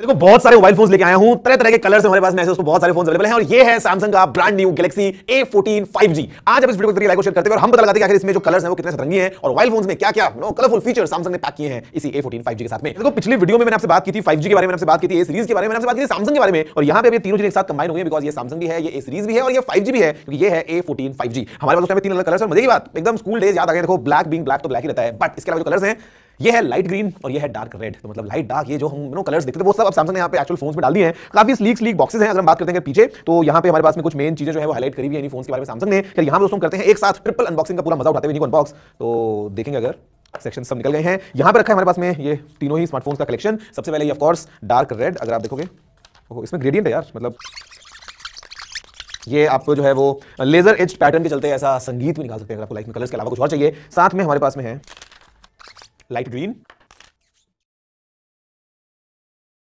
देखो बहुत सारे मोबाइल फोन लेके आया हूं तरह तरह के कलर्स हमारे पास मैसेज तो बहुत सारे फोन अवेलेबल हैं और ये है सैमसंग का brand new Galaxy A fourteen five G आज आप इस वीडियो को लाइक शेयर करते हैं और हम पता लगाते हैं कि इसमें जो कलर्स हैं वो कितने सतरंगी हैं और मोबाइल फोन में क्या क्या नो कलरफुल फीचर सामसंग ने पैक किए हैं इसी ए फोर्टीन फाइव जी के साथ में देखो पिछली वीडियो में मैंने आपसे बात की थी फाइव जी के बारे में आपसे बात की थी ए सीरीज के बारे में आपसे बात की सामसंग के बारे में और यहाँ पे अभी तीनों चीज एक साथ कंबाइन है बिकॉज ये सामसंग भी है ये ए सीरीज भी है और ये फाइव जी भी है क्योंकि ये है ए फोर्टीन फाइव जी हमारे पास उसमें तीन अलग कलर्स मजे की बात एकदम स्कूल डेज याद आ गए देखो ब्लैक बिंग ब्लैक तो ब्लैक ही रहता है बट इसके अलावा जो कलर्स हैं ये है लाइट ग्रीन और ये है डार्क रेड तो मतलब लाइट डार्क ये जो हम नो कलर्स देखते थे वो सब अब सैमसंग ने यहाँ पे एक्चुअल फोन में डाल दिए हैं काफी स्लीक स्लीक बॉक्सेस हैं अगर हम बात करते हैं पीछे तो यहाँ पे हमारे पास में कुछ मेन चीजें जो है वो हाईलाइट करी हुई है फोन के बारे में सैमसंग ने फिर यहाँ पर दोस्तों करते हैं एक साथ ट्रिपल अनबॉक्सिंग का पूरा मजा उठाते हुए अनबॉक्स तो देखेंगे अगर सेक्शन सब निकल गए हैं यहाँ पर रखा है हमारे पास में ये तीनों ही स्मार्टफोन का कलेक्शन सबसे पहले ऑफकोर्स डार्क रेड अगर आप देखोगे इसमें ग्रेडियंट है यार मतलब ये आपको जो है वो लेजर एज पैटर्न के चलते ऐसा संगीत भी निकाल सकते हैं अगर आपको लाइफ में कलर्स के अलावा कुछ और चाहिए साथ में हमारे पास में है light green